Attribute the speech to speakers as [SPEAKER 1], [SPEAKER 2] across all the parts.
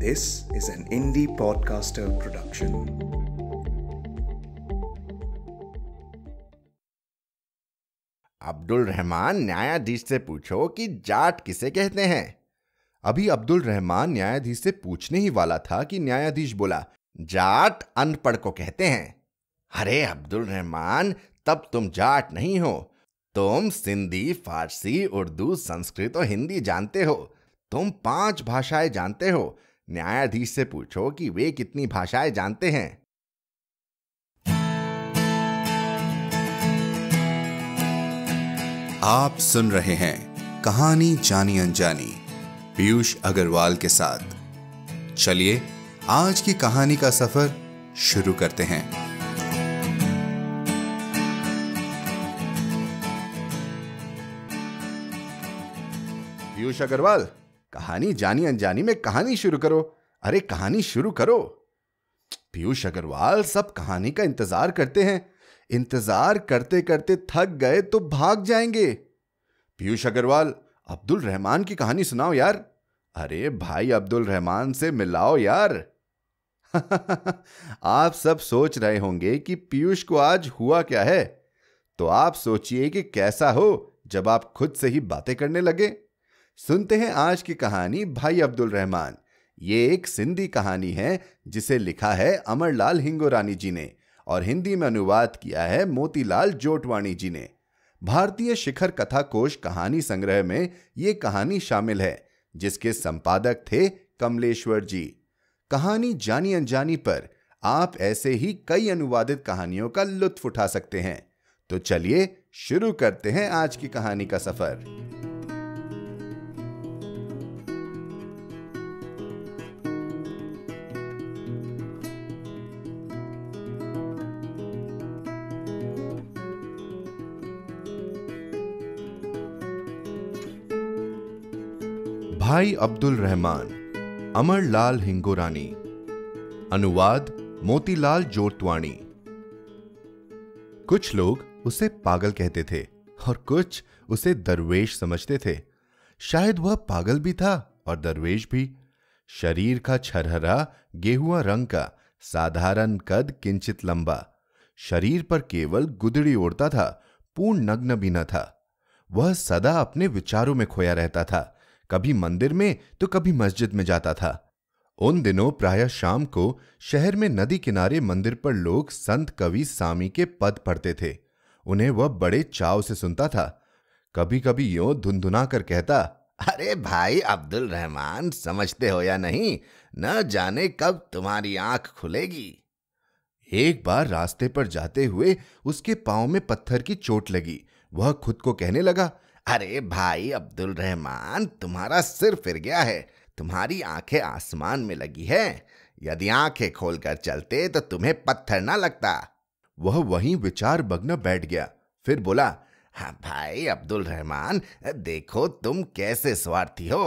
[SPEAKER 1] This is an indie podcaster production. Abdul Rahman न्यायाधीश से पूछो कि जाट किसे कहते हैं अभी अब्दुल रहमान न्यायाधीश से पूछने ही वाला था कि न्यायाधीश बोला जाट अनपढ़ को कहते हैं अरे अब्दुल रहमान तब तुम जाट नहीं हो तुम सिंधी फारसी उर्दू संस्कृत और हिंदी जानते हो तुम पांच भाषाएं जानते हो न्यायाधीश से पूछो कि वे कितनी भाषाएं जानते हैं आप सुन रहे हैं कहानी जानी अनजानी पीयूष अग्रवाल के साथ चलिए आज की कहानी का सफर शुरू करते हैं पीयूष अग्रवाल कहानी जानी अनजानी में कहानी शुरू करो अरे कहानी शुरू करो पीयूष अग्रवाल सब कहानी का इंतजार करते हैं इंतजार करते करते थक गए तो भाग जाएंगे पीयूष अग्रवाल अब्दुल रहमान की कहानी सुनाओ यार अरे भाई अब्दुल रहमान से मिलाओ यार आप सब सोच रहे होंगे कि पीयूष को आज हुआ क्या है तो आप सोचिए कि कैसा हो जब आप खुद से ही बातें करने लगे सुनते हैं आज की कहानी भाई अब्दुल रहमान ये एक सिंधी कहानी है जिसे लिखा है अमरलाल हिंगोरानी जी ने और हिंदी में अनुवाद किया है मोतीलाल जोटवाणी जी ने भारतीय शिखर कथा कोश कहानी संग्रह में ये कहानी शामिल है जिसके संपादक थे कमलेश्वर जी कहानी जानी अनजानी पर आप ऐसे ही कई अनुवादित कहानियों का लुत्फ उठा सकते हैं तो चलिए शुरू करते हैं आज की कहानी का सफर भाई अब्दुल रहमान अमर लाल हिंगोरानी अनुवाद मोतीलाल जोतवाणी कुछ लोग उसे पागल कहते थे और कुछ उसे दरवेश समझते थे शायद वह पागल भी था और दरवेश भी शरीर का छरहरा गेहुआ रंग का साधारण कद किंचित लंबा शरीर पर केवल गुदड़ी ओढ़ता था पूर्ण नग्न भी न था वह सदा अपने विचारों में खोया रहता था कभी मंदिर में तो कभी मस्जिद में जाता था उन दिनों प्राय शाम को शहर में नदी किनारे मंदिर पर लोग संत कवि सामी के पद पढ़ते थे उन्हें वह बड़े चाव से सुनता था कभी कभी यो धुनधुना कर कहता अरे भाई अब्दुल रहमान समझते हो या नहीं न जाने कब तुम्हारी आंख खुलेगी एक बार रास्ते पर जाते हुए उसके पाँव में पत्थर की चोट लगी वह खुद को कहने लगा अरे भाई अब्दुल रहमान तुम्हारा सिर फिर गया है तुम्हारी आंखें आसमान में लगी है यदि आंखें खोलकर चलते तो तुम्हें पत्थर ना लगता वह वहीं विचार बगना बैठ गया फिर बोला हाँ भाई अब्दुल रहमान देखो तुम कैसे स्वार्थी हो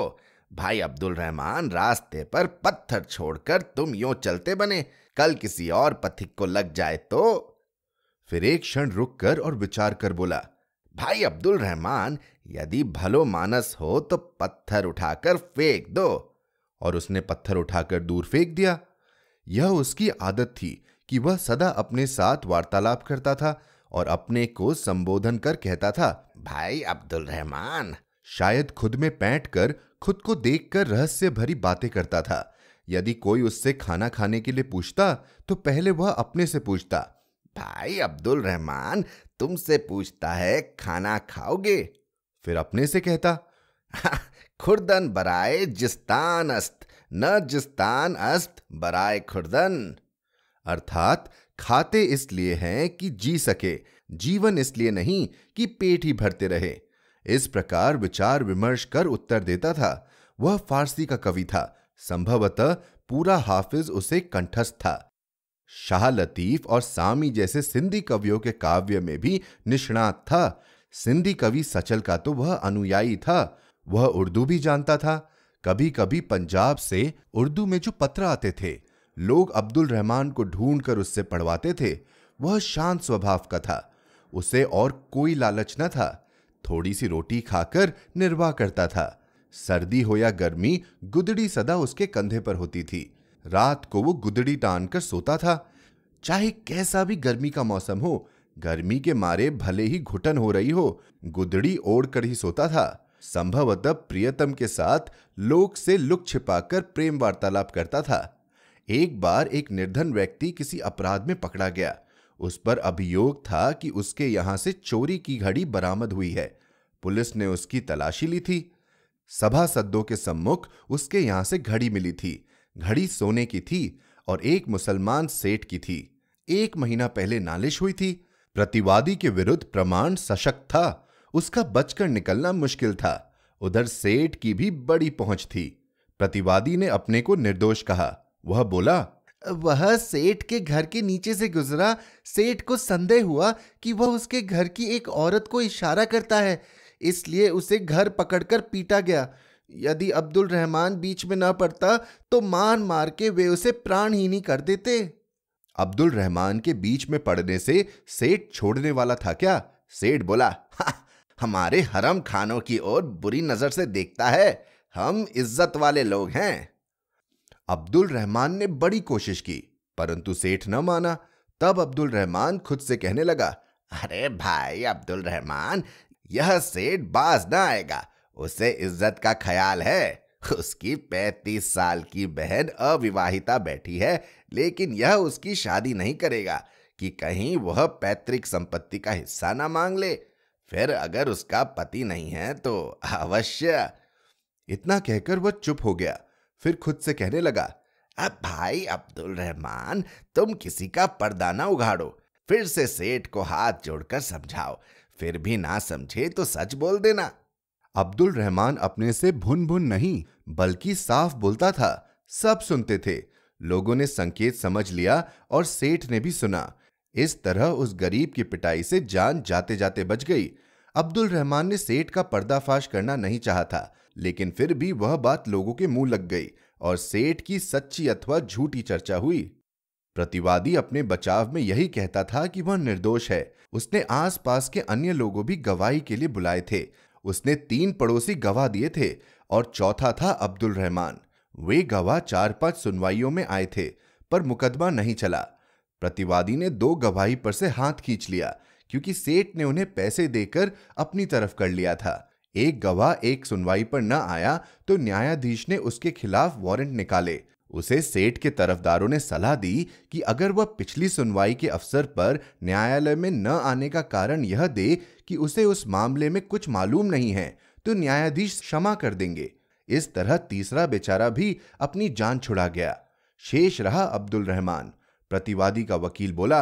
[SPEAKER 1] भाई अब्दुल रहमान रास्ते पर पत्थर छोड़कर तुम यो चलते बने कल किसी और पथिक को लग जाए तो फिर एक क्षण रुक कर और विचार कर बोला भाई अब्दुल रहमान यदि भलो मानस हो तो पत्थर उठाकर फेंक दो और उसने पत्थर उठाकर दूर फेंक दिया यह उसकी आदत थी कि वह सदा अपने साथ वार्तालाप करता था और अपने को संबोधन कर कहता था भाई अब्दुल रहमान शायद खुद में पैंट कर खुद को देखकर रहस्य भरी बातें करता था यदि कोई उससे खाना खाने के लिए पूछता तो पहले वह अपने से पूछता भाई अब्दुल रहमान तुमसे पूछता है खाना खाओगे फिर अपने से कहता खुर्दन बराए जिस्तान अस्त न जिस्तान अस्त बराए खुर्दन अर्थात खाते इसलिए हैं कि जी सके जीवन इसलिए नहीं कि पेट ही भरते रहे इस प्रकार विचार विमर्श कर उत्तर देता था वह फारसी का कवि था संभवतः पूरा हाफिज उसे कंठस्थ था शाह लतीफ और सामी जैसे सिंधी कवियों के काव्य में भी निष्णात था सिंधी कवि सचल का तो वह अनुयायी था वह उर्दू भी जानता था कभी कभी पंजाब से उर्दू में जो पत्र आते थे लोग अब्दुल रहमान को ढूंढकर उससे पढ़वाते थे वह शांत स्वभाव का था उसे और कोई लालच न था थोड़ी सी रोटी खाकर निर्वाह करता था सर्दी हो या गर्मी गुदड़ी सदा उसके कंधे पर होती थी रात को वो गुदड़ी टान कर सोता था चाहे कैसा भी गर्मी का मौसम हो गर्मी के मारे भले ही घुटन हो रही हो गुदड़ी ओढ़ कर ही सोता था संभवतः प्रियतम के साथ लोक से लुक छिपाकर प्रेम वार्तालाप करता था एक बार एक निर्धन व्यक्ति किसी अपराध में पकड़ा गया उस पर अभियोग था कि उसके यहां से चोरी की घड़ी बरामद हुई है पुलिस ने उसकी तलाशी ली थी सभा सद्दों के सम्मुख उसके यहां से घड़ी मिली थी घड़ी सोने की थी और एक मुसलमान सेठ की थी एक महीना पहले नालिश हुई थी प्रतिवादी के विरुद्ध प्रमाण सशक्त था उसका बचकर निकलना मुश्किल था उधर सेठ की भी बड़ी पहुंच थी प्रतिवादी ने अपने को निर्दोष कहा वह बोला वह सेठ के घर के नीचे से गुजरा सेठ को संदेह हुआ कि वह उसके घर की एक औरत को इशारा करता है इसलिए उसे घर पकड़कर पीटा गया यदि अब्दुल रहमान बीच में न पड़ता तो मार मार के वे उसे प्राणहीनी कर देते अब्दुल रहमान के बीच में पड़ने से सेठ छोड़ने वाला था क्या सेठ बोला हमारे हरम खानों की ओर बुरी नजर से देखता है हम इज्जत वाले लोग हैं अब्दुल रहमान ने बड़ी कोशिश की परंतु सेठ न माना तब अब्दुल रहमान खुद से कहने लगा अरे भाई अब्दुल रहमान यह सेठ बाज ना आएगा उसे इज्जत का ख्याल है उसकी पैतीस साल की बहन अविवाहिता बैठी है लेकिन यह उसकी शादी नहीं करेगा कि कहीं वह पैतृक संपत्ति का हिस्सा ना मांग ले फिर अगर उसका पति नहीं है तो अवश्य इतना कहकर वह चुप हो गया फिर खुद से कहने लगा अब भाई अब्दुल रहमान तुम किसी का पर्दा ना उघाड़ो फिर से सेठ को हाथ जोड़कर समझाओ फिर भी ना समझे तो सच बोल देना अब्दुल रहमान अपने से भुन भुन नहीं बल्कि साफ बोलता था सब सुनते थे लोगों ने संकेत समझ लिया और सेठ ने भी सुना इस तरह उस गरीब की पिटाई से जान जाते जाते बच गई अब्दुल रहमान ने सेठ का पर्दाफाश करना नहीं चाहा था लेकिन फिर भी वह बात लोगों के मुंह लग गई और सेठ की सच्ची अथवा झूठी चर्चा हुई प्रतिवादी अपने बचाव में यही कहता था कि वह निर्दोष है उसने आसपास के अन्य लोगों भी गवाही के लिए बुलाए थे उसने तीन पड़ोसी गवाह दिए थे और चौथा था अब्दुल रहमान वे गवाह चार पांच सुनवाइयों में आए थे पर मुकदमा नहीं चला प्रतिवादी ने दो गवाही पर से हाथ खींच लिया क्योंकि सेठ ने उन्हें पैसे देकर अपनी तरफ कर लिया था एक गवाह एक सुनवाई पर न आया तो न्यायाधीश ने उसके खिलाफ वारंट निकाले उसे सेठ के तरफदारों ने सलाह दी कि अगर वह पिछली सुनवाई के अवसर पर न्यायालय में न आने का कारण यह दे कि उसे उस मामले में कुछ मालूम नहीं है तो न्यायाधीश क्षमा कर देंगे इस तरह तीसरा बेचारा भी अपनी जान छुड़ा गया शेष रहा अब्दुल रहमान प्रतिवादी का वकील बोला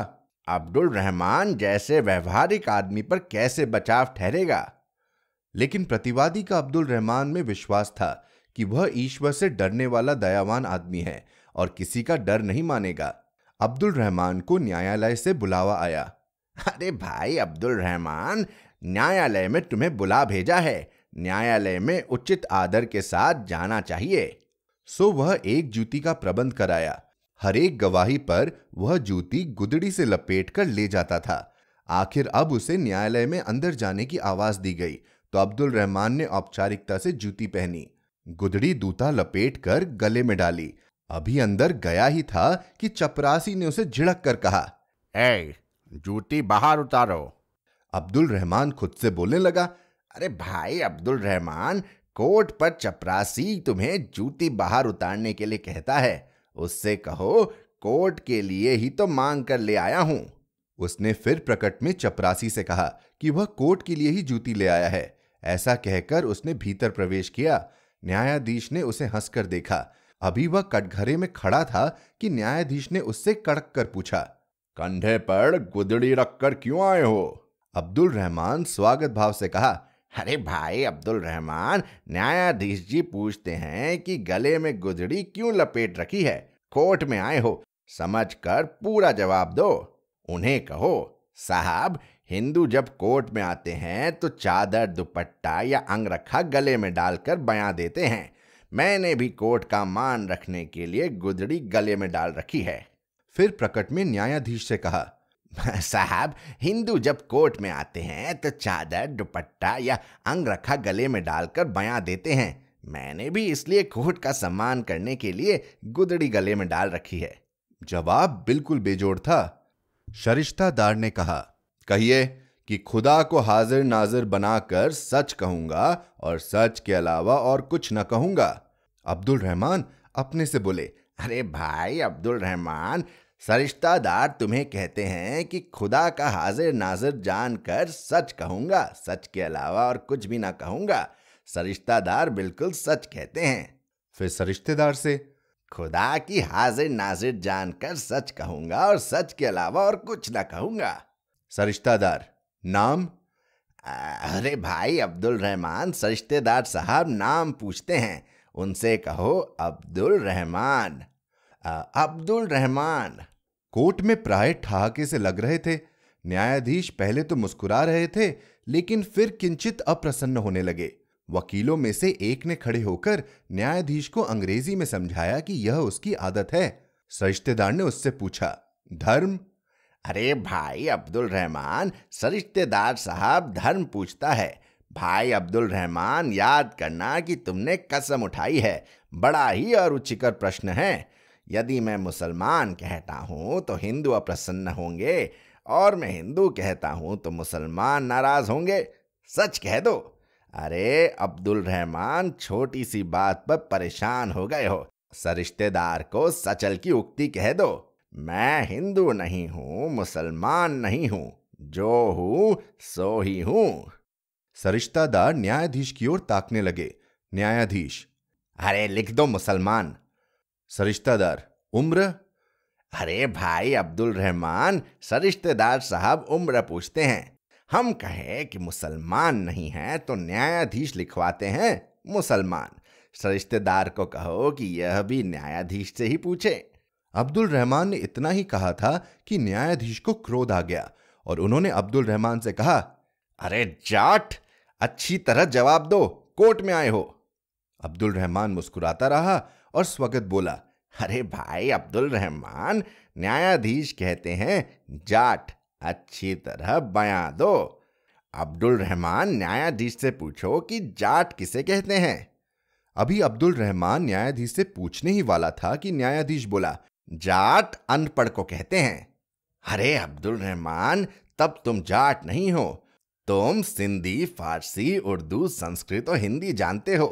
[SPEAKER 1] अब्दुल रहमान जैसे व्यवहारिक आदमी पर कैसे बचाव ठहरेगा लेकिन प्रतिवादी का अब्दुल रहमान में विश्वास था कि वह ईश्वर से डरने वाला दयावान आदमी है और किसी का डर नहीं मानेगा अब्दुल रहमान को न्यायालय से बुलावा आया अरे भाई अब्दुल रहमान न्यायालय में तुम्हें बुला भेजा है न्यायालय में उचित आदर के साथ जाना चाहिए सो वह एक जूती का प्रबंध कराया हरेक गवाही पर वह जूती गुदड़ी से लपेट कर ले जाता था आखिर अब उसे न्यायालय में अंदर जाने की आवाज दी गई तो अब्दुल रहमान ने औपचारिकता से जूती पहनी गुदड़ी दूता लपेट कर गले में डाली अभी अंदर गया ही था कि चपरासी ने उसे झिड़क कर कहा ए जूती बाहर उतारो अब्दुल रहमान खुद से बोलने लगा अरे भाई अब्दुल रहमान कोर्ट पर चपरासी तुम्हें जूती बाहर उतारने के लिए कहता है उससे कहो कोर्ट के लिए ही तो मांग कर ले आया हूं उसने फिर प्रकट में चपरासी से कहा कि वह कोर्ट के लिए ही जूती ले आया है ऐसा कहकर उसने भीतर प्रवेश किया न्यायाधीश ने उसे हंसकर देखा अभी वह कटघरे में खड़ा था कि न्यायाधीश ने उससे कड़क कर पूछा कंधे पर गुदड़ी रखकर क्यों आए हो अब्दुल रहमान स्वागत भाव से कहा अरे भाई अब्दुल रहमान न्यायाधीश जी पूछते हैं कि गले में गुदड़ी क्यों लपेट रखी है कोर्ट में आए हो समझ कर पूरा जवाब दो उन्हें कहो साहब हिंदू जब कोर्ट में आते हैं तो चादर दुपट्टा या अंगरखा गले में डालकर बयां देते हैं मैंने भी कोर्ट का मान रखने के लिए गुदड़ी गले में डाल रखी है फिर प्रकट में न्यायाधीश से कहा साहब हिंदू जब कोर्ट में आते हैं तो चादर दुपट्टा या रखा गले में डालकर बयां देते हैं मैंने भी इसलिए कोर्ट का सम्मान करने के लिए गुदड़ी गले में डाल रखी है जवाब बिल्कुल बेजोड़ था शरिश्तादार ने कहा कहिए कि खुदा को हाजिर नाजिर बनाकर सच कहूंगा और सच के अलावा और कुछ न कहूंगा अब्दुल रहमान अपने से बोले अरे भाई अब्दुल रहमान सरिश्तादार तुम्हें कहते हैं कि खुदा का हाजिर नाजिर जानकर सच कहूंगा सच के अलावा और कुछ भी ना कहूंगा सरिश्तादार बिल्कुल सच कहते हैं फिर सरिश्तेदार से खुदा की हाजिर नाजिर जानकर सच कहूंगा और सच के अलावा और कुछ ना कहूंगा सरिश्तादार नाम अरे भाई अब्दुल रहमान सरिश्तेदार साहब नाम पूछते हैं उनसे कहो अब्दुल रहमान अब्दुल रहमान कोर्ट में प्राय ठहाके से लग रहे थे न्यायाधीश पहले तो मुस्कुरा रहे थे लेकिन फिर किंचित अप्रसन्न होने लगे वकीलों में से एक ने खड़े होकर न्यायाधीश को अंग्रेजी में समझाया कि यह उसकी आदत है सरिश्तेदार ने उससे पूछा धर्म अरे भाई अब्दुल रहमान सरिश्तेदार साहब धर्म पूछता है भाई अब्दुल रहमान याद करना कि तुमने कसम उठाई है बड़ा ही अरुचिकर प्रश्न है यदि मैं मुसलमान कहता हूँ तो हिंदू अप्रसन्न होंगे और मैं हिंदू कहता हूँ तो मुसलमान नाराज़ होंगे सच कह दो अरे अब्दुल रहमान छोटी सी बात पर परेशान हो गए हो सरिश्तेदार को सचल की उक्ति कह दो मैं हिंदू नहीं हूँ मुसलमान नहीं हूँ जो हूँ सो ही हूँ सरिश्तादार न्यायाधीश की ओर ताकने लगे न्यायाधीश अरे लिख दो मुसलमान सरिश्तादार उम्र अरे भाई अब्दुल रहमान सरिश्तेदार साहब उम्र पूछते हैं हम कहें कि मुसलमान नहीं है तो न्यायाधीश लिखवाते हैं मुसलमान सरिश्तेदार को कहो कि यह भी न्यायाधीश से ही पूछे अब्दुल रहमान ने इतना ही कहा था कि न्यायाधीश को क्रोध आ गया और उन्होंने अब्दुल रहमान से कहा अरे जाट अच्छी तरह जवाब दो कोर्ट में आए हो अब्दुल रहमान मुस्कुराता रहा और स्वागत बोला अरे भाई अब्दुल रहमान न्यायाधीश कहते हैं जाट अच्छी तरह बयां दो अब्दुल रहमान न्यायाधीश से पूछो कि जाट किसे कहते हैं अभी अब्दुल रहमान न्यायाधीश से पूछने ही वाला था कि न्यायाधीश बोला जाट अनपढ़ को कहते हैं अरे अब्दुल रहमान तब तुम जाट नहीं हो तुम सिंधी फारसी उर्दू संस्कृत और हिंदी जानते हो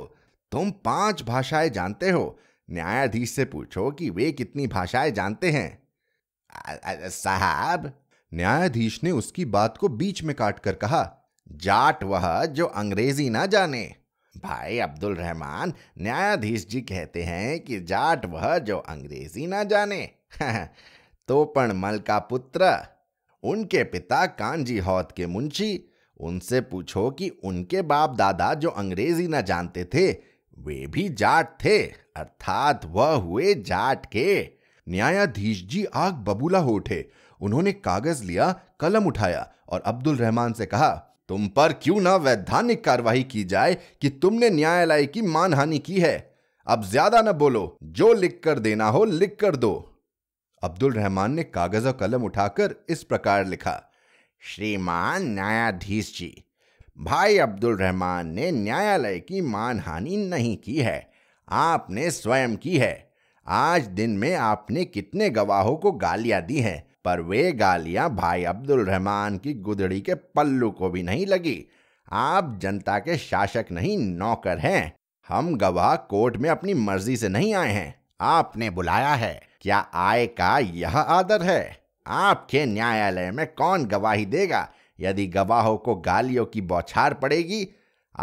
[SPEAKER 1] तुम पांच भाषाएं जानते हो न्यायाधीश से पूछो कि वे कितनी भाषाएं जानते हैं साहब न्यायाधीश ने उसकी बात को बीच में काट कर कहा जाट वह जो अंग्रेजी ना जाने भाई अब्दुल रहमान न्यायाधीश जी कहते हैं कि जाट वह जो अंग्रेजी ना जाने तो पण मल का पुत्र उनके पिता कांजी हौत के मुंशी उनसे पूछो कि उनके बाप दादा जो अंग्रेजी ना जानते थे वे भी जाट थे अर्थात वह हुए जाट के न्यायाधीश जी आग बबूला हो उठे उन्होंने कागज लिया कलम उठाया और अब्दुल रहमान से कहा तुम पर क्यों ना वैधानिक कार्यवाही की जाए कि तुमने न्यायालय की मानहानि की है अब ज्यादा न बोलो जो लिख कर देना हो लिख कर दो अब्दुल रहमान ने कागज और कलम उठाकर इस प्रकार लिखा श्रीमान न्यायाधीश जी भाई अब्दुल रहमान ने न्यायालय की मानहानि नहीं की है आपने स्वयं की है आज दिन में आपने कितने गवाहों को गालियां दी हैं पर वे गालियां भाई अब्दुल रहमान की गुदड़ी के पल्लू को भी नहीं लगी आप जनता के शासक नहीं नौकर हैं हम गवाह कोर्ट में अपनी मर्जी से नहीं आए हैं आपने बुलाया है क्या आय का यह आदर है आपके न्यायालय में कौन गवाही देगा यदि गवाहों को गालियों की बौछार पड़ेगी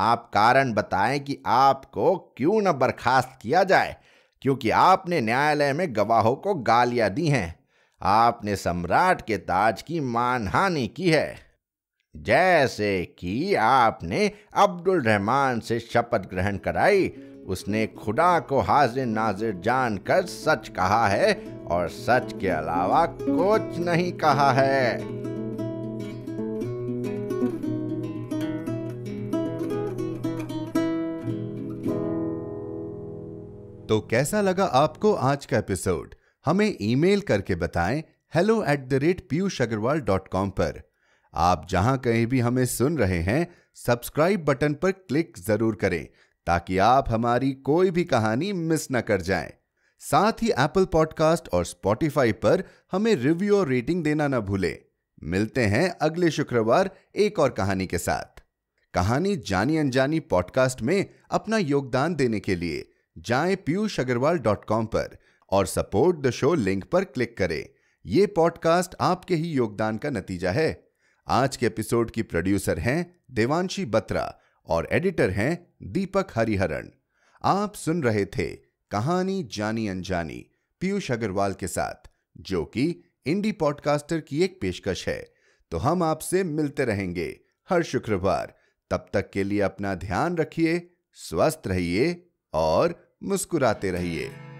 [SPEAKER 1] आप कारण बताएं कि आपको क्यों न बर्खास्त किया जाए क्योंकि आपने न्यायालय में गवाहों को गालियां दी हैं आपने सम्राट के ताज की मानहानि की है जैसे कि आपने अब्दुल रहमान से शपथ ग्रहण कराई उसने खुदा को हाजिर नाजिर जानकर सच कहा है और सच के अलावा कुछ नहीं कहा है तो कैसा लगा आपको आज का एपिसोड हमें ईमेल करके बताएं hello at the rate Piyush Agarwal dot com पर आप जहां कहीं भी हमें सुन रहे हैं सब्सक्राइब बटन पर क्लिक जरूर करें ताकि आप हमारी कोई भी कहानी मिस ना कर जाएं। साथ ही एप्पल पॉडकास्ट और स्पॉटिफाई पर हमें रिव्यू और रेटिंग देना ना भूलें। मिलते हैं अगले शुक्रवार एक और कहानी के साथ कहानी जानी अनजानी पॉडकास्ट में अपना योगदान देने के लिए जाएं पीयूष अग्रवाल डॉट कॉम पर और सपोर्ट द शो लिंक पर क्लिक करें ये पॉडकास्ट आपके ही योगदान का नतीजा है आज के एपिसोड की प्रोड्यूसर हैं देवांशी बत्रा और एडिटर हैं दीपक हरिहरन आप सुन रहे थे कहानी जानी अनजानी पीयूष अग्रवाल के साथ जो कि इंडी पॉडकास्टर की एक पेशकश है तो हम आपसे मिलते रहेंगे हर शुक्रवार तब तक के लिए अपना ध्यान रखिए स्वस्थ रहिए और मुस्कुराते रहिए